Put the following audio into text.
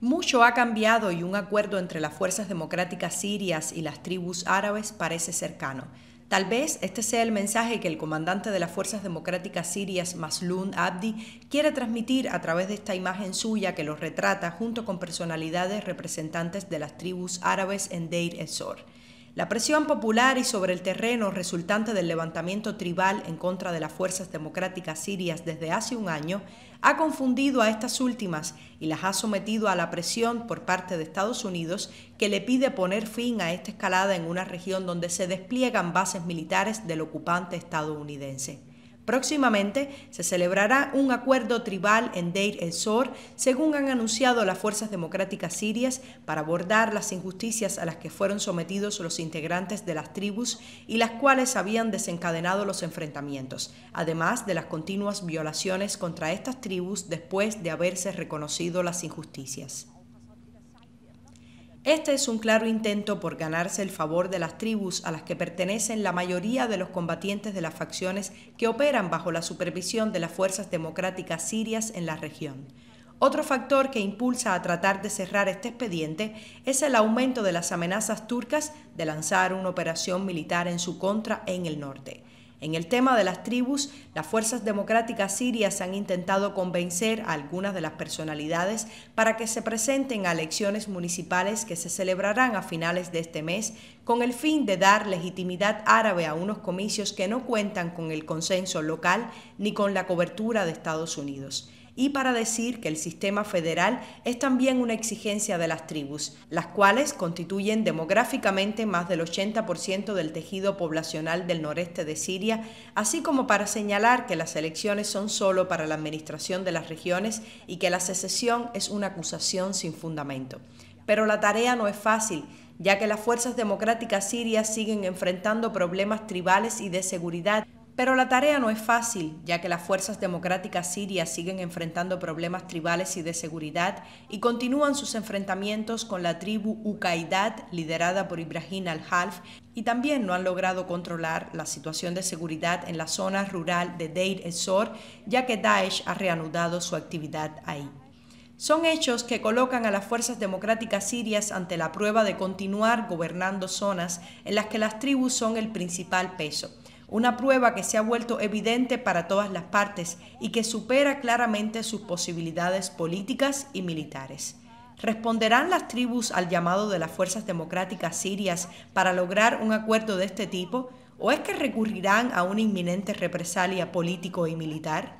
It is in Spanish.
Mucho ha cambiado y un acuerdo entre las fuerzas democráticas sirias y las tribus árabes parece cercano. Tal vez este sea el mensaje que el comandante de las Fuerzas Democráticas Sirias, Maslun Abdi, quiere transmitir a través de esta imagen suya que los retrata junto con personalidades representantes de las tribus árabes en Deir ez-Zor. La presión popular y sobre el terreno resultante del levantamiento tribal en contra de las fuerzas democráticas sirias desde hace un año ha confundido a estas últimas y las ha sometido a la presión por parte de Estados Unidos que le pide poner fin a esta escalada en una región donde se despliegan bases militares del ocupante estadounidense. Próximamente se celebrará un acuerdo tribal en Deir el-Zor, según han anunciado las fuerzas democráticas sirias, para abordar las injusticias a las que fueron sometidos los integrantes de las tribus y las cuales habían desencadenado los enfrentamientos, además de las continuas violaciones contra estas tribus después de haberse reconocido las injusticias. Este es un claro intento por ganarse el favor de las tribus a las que pertenecen la mayoría de los combatientes de las facciones que operan bajo la supervisión de las fuerzas democráticas sirias en la región. Otro factor que impulsa a tratar de cerrar este expediente es el aumento de las amenazas turcas de lanzar una operación militar en su contra en el norte. En el tema de las tribus, las fuerzas democráticas sirias han intentado convencer a algunas de las personalidades para que se presenten a elecciones municipales que se celebrarán a finales de este mes con el fin de dar legitimidad árabe a unos comicios que no cuentan con el consenso local ni con la cobertura de Estados Unidos y para decir que el sistema federal es también una exigencia de las tribus, las cuales constituyen demográficamente más del 80% del tejido poblacional del noreste de Siria, así como para señalar que las elecciones son solo para la administración de las regiones y que la secesión es una acusación sin fundamento. Pero la tarea no es fácil, ya que las fuerzas democráticas sirias siguen enfrentando problemas tribales y de seguridad pero la tarea no es fácil, ya que las fuerzas democráticas sirias siguen enfrentando problemas tribales y de seguridad y continúan sus enfrentamientos con la tribu Uqaidat, liderada por Ibrahim al-Half, y también no han logrado controlar la situación de seguridad en la zona rural de Deir ez-Zor, ya que Daesh ha reanudado su actividad ahí. Son hechos que colocan a las fuerzas democráticas sirias ante la prueba de continuar gobernando zonas en las que las tribus son el principal peso una prueba que se ha vuelto evidente para todas las partes y que supera claramente sus posibilidades políticas y militares. ¿Responderán las tribus al llamado de las fuerzas democráticas sirias para lograr un acuerdo de este tipo o es que recurrirán a una inminente represalia político y militar?